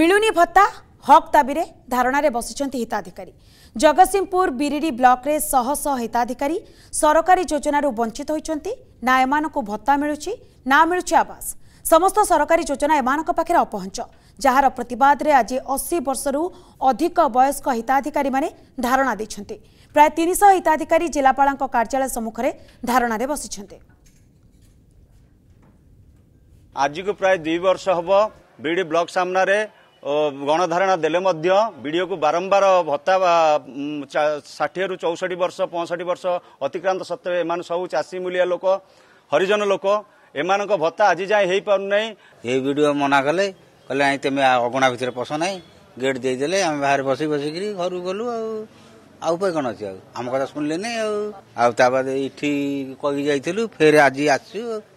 ମିଳୁନି ଭତ୍ତା ହକ୍ ଦାବିରେ ଧାରଣାରେ ବସିଛନ୍ତି ହିତାଧିକାରୀ ଜଗତସିଂହପୁର ବିରିଡ଼ି ବ୍ଲକରେ ଶହ ଶହ ହିତାଧିକାରୀ ସରକାରୀ ଯୋଜନାରୁ ବଞ୍ଚିତ ହୋଇଛନ୍ତି ନା ଏମାନଙ୍କୁ ଭତ୍ତା ମିଳୁଛି ନା ମିଳୁଛି ଆବାସ ସମସ୍ତ ସରକାରୀ ଯୋଜନା ଏମାନଙ୍କ ପାଖରେ ଅପହଞ୍ଚ ଯାହାର ପ୍ରତିବାଦରେ ଆଜି ଅଶୀ ବର୍ଷରୁ ଅଧିକ ବୟସ୍କ ହିତାଧିକାରୀମାନେ ଧାରଣା ଦେଇଛନ୍ତି ପ୍ରାୟ ତିନିଶହ ହିତାଧିକାରୀ ଜିଲ୍ଲାପାଳଙ୍କ କାର୍ଯ୍ୟାଳୟ ସମ୍ମୁଖରେ ଧାରଣାରେ ବସିଛନ୍ତି ଆଜିକୁ ପ୍ରାୟ ଦୁଇ ବର୍ଷ ହେବ ବିଡ଼ି ବ୍ଲକ ସାମ୍ନାରେ ଗଣଧାରଣା ଦେଲେ ମଧ୍ୟ ବିଡ଼ିଓକୁ ବାରମ୍ବାର ଭତ୍ତା ଷାଠିଏରୁ ଚଉଷଠି ବର୍ଷ ପଞ୍ଚଷଠି ବର୍ଷ ଅତିକ୍ରାନ୍ତ ସତ୍ତ୍ୱେ ଏମାନେ ସବୁ ଚାଷୀ ମୂଲିଆ ଲୋକ ହରିଜନ ଲୋକ ଏମାନଙ୍କ ଭତ୍ତା ଆଜି ଯାଏଁ ହେଇପାରୁନାହିଁ ଏଇ ବିଡ଼ିଓ ମନା କଲେ କହିଲେ ନାଇଁ ତୁମେ ଅଗଣା ଭିତରେ ପଶ ନାହିଁ ଗେଟ୍ ଦେଇଦେଲେ ଆମେ ବାହାରେ ବସି ବସିକିରି ଘରକୁ ଗଲୁ ଆଉ ଆଉ ଉପାୟ କ'ଣ ଅଛି ଆଉ ଆମ କଥା ଶୁଣିଲେନି ଆଉ ଆଉ ତା ବାଦ ଏଇଠି କହି ଯାଇଥିଲୁ ଫେର ଆଜି ଆସିଛୁ